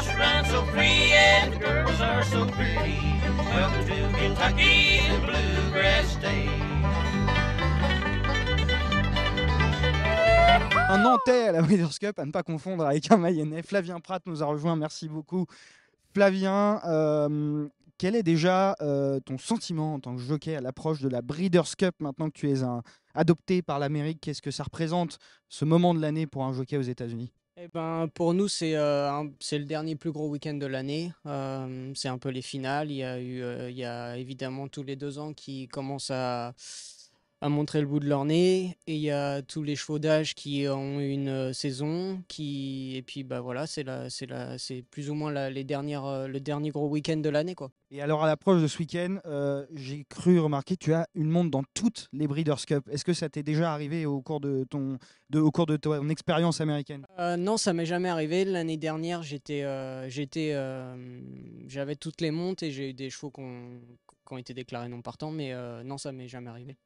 Un Nantais à la Breeders' Cup, à ne pas confondre avec un Mayennais. Flavien Pratt nous a rejoint, merci beaucoup. Flavien, euh, quel est déjà euh, ton sentiment en tant que jockey à l'approche de la Breeders' Cup maintenant que tu es adopté par l'Amérique Qu'est-ce que ça représente ce moment de l'année pour un jockey aux États-Unis eh ben, pour nous, c'est euh, c'est le dernier plus gros week-end de l'année. Euh, c'est un peu les finales. Il y a eu, euh, il y a évidemment tous les deux ans qui commencent à, à montrer le bout de leur nez. Et il y a tous les chevaux d'âge qui ont une euh, saison. Qui... Et puis bah voilà, c'est c'est c'est plus ou moins les dernières, euh, le dernier gros week-end de l'année. quoi. Et alors à l'approche de ce week-end, euh, j'ai cru remarquer tu as une montre dans toutes les Breeders' Cup. Est-ce que ça t'est déjà arrivé au cours de ton, de, au cours de ton expérience américaine Non, ça m'est jamais arrivé. L'année dernière, j'étais, j'étais, j'avais toutes les montes et j'ai eu des chevaux qui ont été déclarés non partants. Mais non, ça m'est jamais arrivé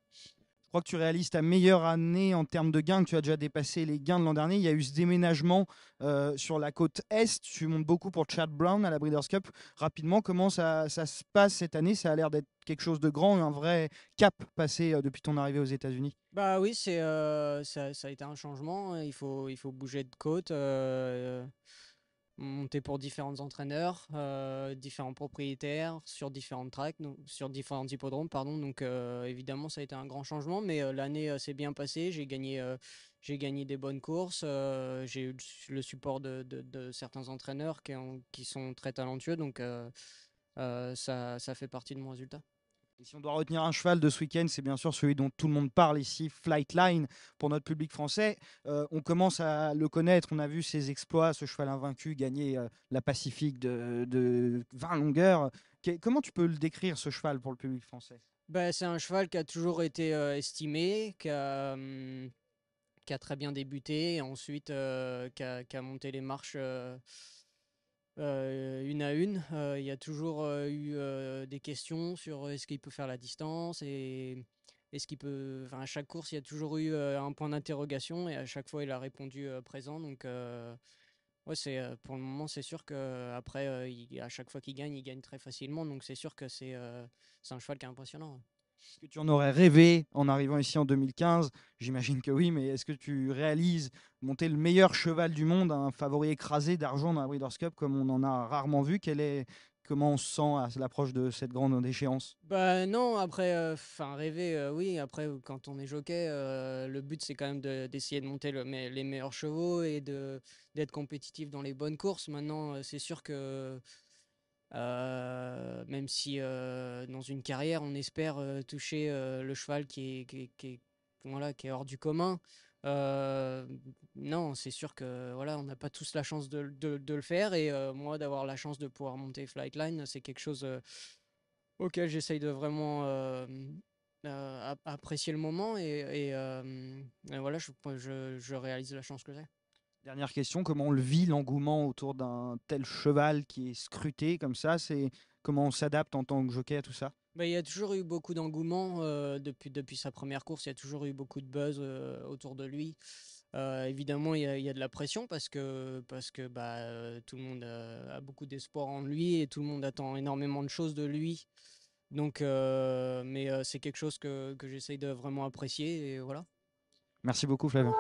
crois que tu réalises ta meilleure année en termes de gains, tu as déjà dépassé les gains de l'an dernier. Il y a eu ce déménagement euh, sur la côte Est. Tu montes beaucoup pour Chad Brown à la Breeders' Cup. Rapidement, comment ça, se passe cette année Ça a l'air d'être quelque chose de grand, un vrai cap passé euh, depuis ton arrivée aux États-Unis. Bah oui, c'est euh, ça, ça, a été un changement. Il faut, il faut bouger de côte. Euh, monté pour différents entraîneurs, euh, différents propriétaires, sur différentes tracks, donc, sur différents hippodromes, pardon. Donc euh, évidemment, ça a été un grand changement, mais euh, l'année s'est bien passée. J'ai gagné, j'ai gagné des bonnes courses. j'ai eu le support de, certains entraîneurs qui, sont très talentueux, donc ça fait partie de mon résultat si on doit retenir un cheval de ce week-end, c'est bien sûr celui dont tout le monde parle ici, Flightline, pour notre public français. Euh, on commence à le connaître, on a vu ses exploits, ce cheval invaincu gagner euh, la Pacifique de, 20 longueurs. comment tu peux le décrire, ce cheval, pour le public français ben, C'est un cheval qui a toujours été euh, estimé, hum, qui a, très bien débuté, et ensuite qui, a, monté les marches euh, une à une. Euh, il y a toujours euh, eu des questions sur est-ce qu'il peut faire la distance et est-ce qu'il peut. Enfin, à chaque course, il y a toujours eu un point d'interrogation et à chaque fois, il a répondu présent. Donc, ouais, c'est pour le moment, c'est sûr que après, à chaque fois qu'il gagne, il gagne très facilement. Donc, c'est sûr que c'est c'est un cheval qui est impressionnant. Est-ce que tu en aurais rêvé en arrivant ici en 2015 J'imagine que oui, mais est-ce que tu réalises monter le meilleur cheval du monde, un favori écrasé d'argent dans la Breeders' Cup comme on en a rarement vu Quel est comment on se sent à l'approche de cette grande échéance Ben non, après, euh, enfin rêver, euh, oui. Après, quand on est jockey, euh, le but c'est quand même d'essayer de, monter les meilleurs chevaux et d'être compétitif dans les bonnes courses. Maintenant, c'est sûr que euh, même si euh, dans une carrière, on espère euh, toucher le cheval qui est, qui, qui est hors du commun. non, c'est sûr que voilà, on n'a pas tous la chance de, de, le faire. Et moi, d'avoir la chance de pouvoir monter Flightline, c'est quelque chose auquel j'essaye de vraiment apprécier le moment. Et, voilà, je, je réalise la chance que j'ai. Dernière question, comment on le vit l'engouement autour d'un tel cheval qui est scruté comme ça C'est comment on s'adapte en tant que jockey à tout ça bah, il y a toujours eu beaucoup d'engouement euh, depuis, depuis sa première course. Il y a toujours eu beaucoup de buzz euh, autour de lui. Euh, évidemment, il y, a, de la pression parce que, parce que bah, tout le monde a, beaucoup d'espoir en lui et tout le monde attend énormément de choses de lui. Donc, mais c'est quelque chose que, que j'essaye de vraiment apprécier et voilà. Merci beaucoup, Flavien.